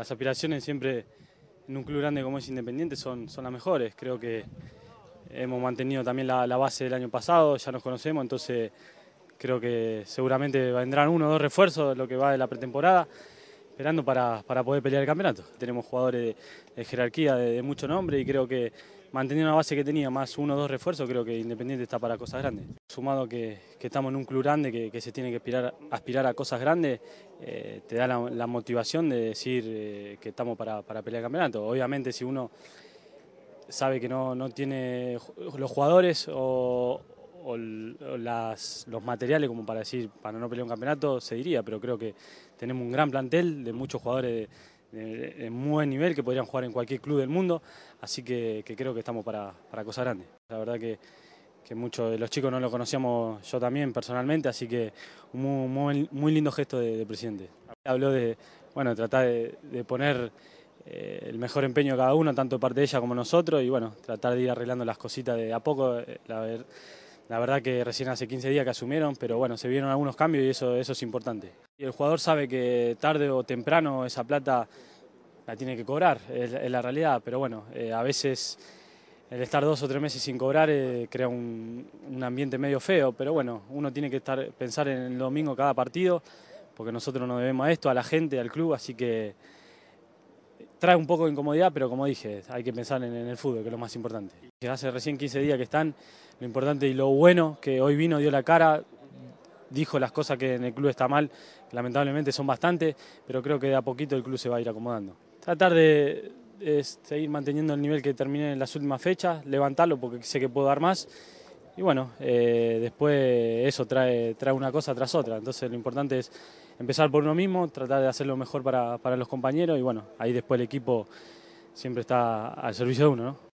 Las aspiraciones siempre en un club grande como es Independiente son, son las mejores. Creo que hemos mantenido también la, la, base del año pasado, ya nos conocemos, entonces creo que seguramente vendrán uno o dos refuerzos de lo que va de la pretemporada esperando para, poder pelear el campeonato. Tenemos jugadores de, jerarquía, de, mucho nombre y creo que manteniendo la base que tenía, más uno o dos refuerzos, creo que Independiente está para cosas grandes. Sumado que, estamos en un club grande que, se tiene que aspirar, aspirar a cosas grandes, eh, te da la, motivación de decir eh, que estamos para, pelear el campeonato. Obviamente si uno sabe que no tiene los jugadores o, o los materiales como para decir, para no pelear un campeonato, se diría, pero creo que tenemos un gran plantel de muchos jugadores de, muy buen nivel que podrían jugar en cualquier club del mundo, así que, creo que estamos para, cosas grandes. La verdad que, muchos de los chicos no lo conocíamos yo también personalmente, así que un muy, lindo gesto del de presidente. Habló de bueno, tratar de, poner eh, el mejor empeño de cada uno, tanto de parte de ella como nosotros, y bueno, tratar de ir arreglando las cositas de a poco. Eh, la verdad que recién hace 15 días que asumieron, pero bueno, se vieron algunos cambios y eso, eso es importante. Y el jugador sabe que tarde o temprano esa plata la tiene que cobrar, es, la realidad, pero bueno, eh, a veces el estar dos o tres meses sin cobrar eh, crea un, ambiente medio feo, pero bueno, uno tiene que estar, pensar en el domingo cada partido, porque nosotros nos debemos a esto, a la gente, al club, así que trae un poco de incomodidad, pero como dije, hay que pensar en, el fútbol, que es lo más importante. Hace recién 15 días que están, lo importante y lo bueno, que hoy vino, dio la cara, dijo las cosas que en el club está mal, lamentablemente son bastantes, pero creo que de a poquito el club se va a ir acomodando. Tratar de, seguir manteniendo el nivel que terminé en las últimas fechas, levantarlo porque sé que puedo dar más. Y bueno, eh, después eso trae, trae una cosa tras otra, entonces lo importante es empezar por uno mismo, tratar de hacer lo mejor para, para los compañeros y bueno, ahí después el equipo siempre está al servicio de uno, ¿no?